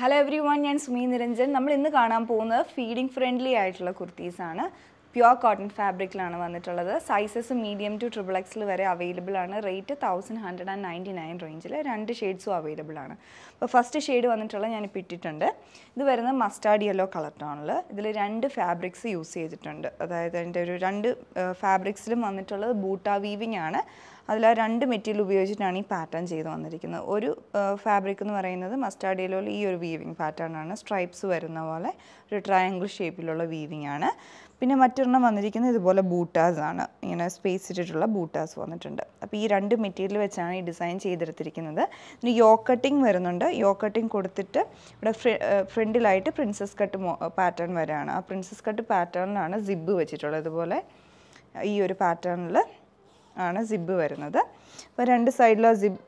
hello every one ഞാൻ സുമീ നിരഞ്ജൻ നമ്മൾ ഇന്ന് കാണാൻ പോകുന്നത് ഫീഡിംഗ് ഫ്രണ്ട്ലി ആയിട്ടുള്ള കുർത്തീസാണ് പ്യുവർ കോട്ടൺ ഫാബ്രിക്കിലാണ് വന്നിട്ടുള്ളത് സൈസസ് മീഡിയം ടു ട്രിപ്പിൾ എക്സിൽ വരെ അവൈലബിൾ ആണ് rate thousand hundred and ninety nine റേഞ്ചിൽ രണ്ട് ഷെയ്ഡ്സും അവൈലബിൾ ആണ് അപ്പോൾ ഫസ്റ്റ് ഷെയ്ഡ് വന്നിട്ടുള്ളത് ഞാനിപ്പോൾ ഇട്ടിട്ടുണ്ട് ഇത് വരുന്നത് മസ്റ്റാർഡ് യെല്ലോ കളർ ടോണിൽ ഇതിൽ രണ്ട് ഫാബ്രിക്സ് യൂസ് ചെയ്തിട്ടുണ്ട് അതായത് എൻ്റെ ഒരു രണ്ട് ഫാബ്രിക്സിലും വന്നിട്ടുള്ളത് ബൂട്ടാ വീവിങ് ആണ് അതിൽ ആ രണ്ട് മെറ്റീരിയൽ ഉപയോഗിച്ചിട്ടാണ് ഈ പാറ്റേൺ ചെയ്ത് വന്നിരിക്കുന്നത് ഒരു ഫാബ്രിക് എന്ന് പറയുന്നത് മസ്റ്റാർഡ് യെല്ലോയിൽ ഈ ഒരു വീവിങ് പാറ്റേൺ ആണ് സ്ട്രൈപ്സ് വരുന്ന പോലെ ഒരു ട്രയാങ്കിൾ ഷേപ്പിലുള്ള വീവിങ് ആണ് പിന്നെ മറ്റൊരെണ്ണം വന്നിരിക്കുന്നത് ഇതുപോലെ ബൂട്ടാസ് ആണ് ഇങ്ങനെ സ്പേസ് ഇട്ടിട്ടുള്ള ബൂട്ടാസ് വന്നിട്ടുണ്ട് അപ്പോൾ ഈ രണ്ട് മെറ്റീരിയൽ വെച്ചാണ് ഈ ഡിസൈൻ ചെയ്തെടുത്തിരിക്കുന്നത് ഇനി യോ കട്ടിങ് വരുന്നുണ്ട് യോ കട്ടിങ് കൊടുത്തിട്ട് ഇവിടെ ഫ്രണ്ടിലായിട്ട് പ്രിൻസസ് കട്ട് പാറ്റേൺ വരെയാണ് ആ പ്രിൻസസ് കട്ട് പാറ്റേണിലാണ് സിബ് വെച്ചിട്ടുള്ളത് ഇതുപോലെ ഈ ഒരു പാറ്റേണിൽ ആണ് സിബ് വരുന്നത് അപ്പോൾ രണ്ട് സൈഡിലും സിബ്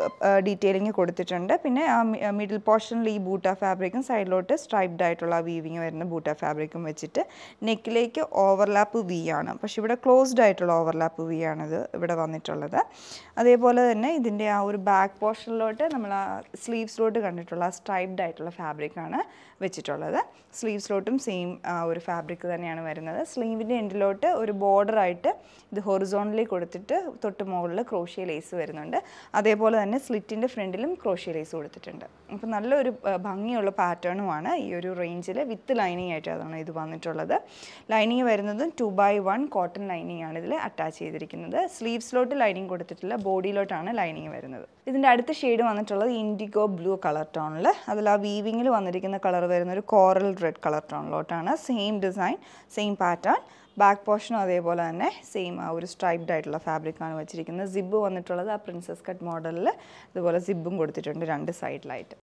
ഡീറ്റെയിലിംഗ് കൊടുത്തിട്ടുണ്ട് പിന്നെ ആ മിഡിൽ പോർഷനിൽ ഈ ബൂട്ട ഫാബ്രിക്കും സൈഡിലോട്ട് സ്ട്രൈപ്ഡ് ആയിട്ടുള്ള വീവിങ് വരുന്ന ബൂട്ട ഫാബ്രിക്കും വെച്ചിട്ട് നെക്കിലേക്ക് ഓവർലാപ്പ് വി ആണ് പക്ഷേ ഇവിടെ ക്ലോസ്ഡ് ആയിട്ടുള്ള ഓവർലാപ്പ് വി ആണിത് ഇവിടെ വന്നിട്ടുള്ളത് അതേപോലെ തന്നെ ഇതിൻ്റെ ആ ഒരു ബാക്ക് പോർഷനിലോട്ട് നമ്മൾ ആ സ്ലീവ്സിലോട്ട് കണ്ടിട്ടുള്ള സ്ട്രൈപ്ഡ് ആയിട്ടുള്ള ഫാബ്രിക്കാണ് വെച്ചിട്ടുള്ളത് സ്ലീവ്സിലോട്ടും സെയിം ആ ഒരു ഫാബ്രിക് തന്നെയാണ് വരുന്നത് സ്ലീവിൻ്റെ എൻഡിലോട്ട് ഒരു ബോർഡറായിട്ട് ഇത് ഹൊറിസോണിലേക്ക് കൊടുത്തിട്ട് തൊട്ട് മുകളിൽ ക്രോഷ്യ ലേസ് വരുന്നുണ്ട് അതേപോലെ തന്നെ സ്ലിറ്റിൻ്റെ ഫ്രണ്ടിലും ക്രോഷ്യ ലേസ് കൊടുത്തിട്ടുണ്ട് അപ്പോൾ നല്ലൊരു ഭംഗിയുള്ള പാറ്റേണുമാണ് ഈ ഒരു റേഞ്ചിൽ വിത്ത് ലൈനിങ് ആയിട്ട് അതാണ് ഇത് വന്നിട്ടുള്ളത് ലൈനിങ് വരുന്നതും two by one cotton lining ആണ് ഇതിൽ അറ്റാച്ച് ചെയ്തിരിക്കുന്നത് സ്ലീവ്സിലോട്ട് ലൈനിങ് കൊടുത്തിട്ടില്ല ബോഡിയിലോട്ടാണ് ലൈനിങ് വരുന്നത് ഇതിൻ്റെ അടുത്ത ഷെയ്ഡ് വന്നിട്ടുള്ളത് ഇൻഡിഗോ ബ്ലൂ കളർ ടോണിൽ അതിൽ ആ വീവിങ്ങിൽ വന്നിരിക്കുന്ന കളർ വരുന്ന ഒരു കോറൽ റെഡ് കളർ ടോണിലോട്ടാണ് same design same pattern back പോർഷനും അതേപോലെ തന്നെ സെയിം ആ ഒരു സ്ട്രൈപ്ഡ് ആയിട്ടുള്ള ഫാബ്രിക്കാണ് വെച്ചിരിക്കുന്നത് സിബ് വന്നിട്ടുള്ളത് ആ പ്രിൻസസ് കട്ട് മോഡലിൽ അതുപോലെ സിബും കൊടുത്തിട്ടുണ്ട് രണ്ട് സൈഡിലായിട്ട്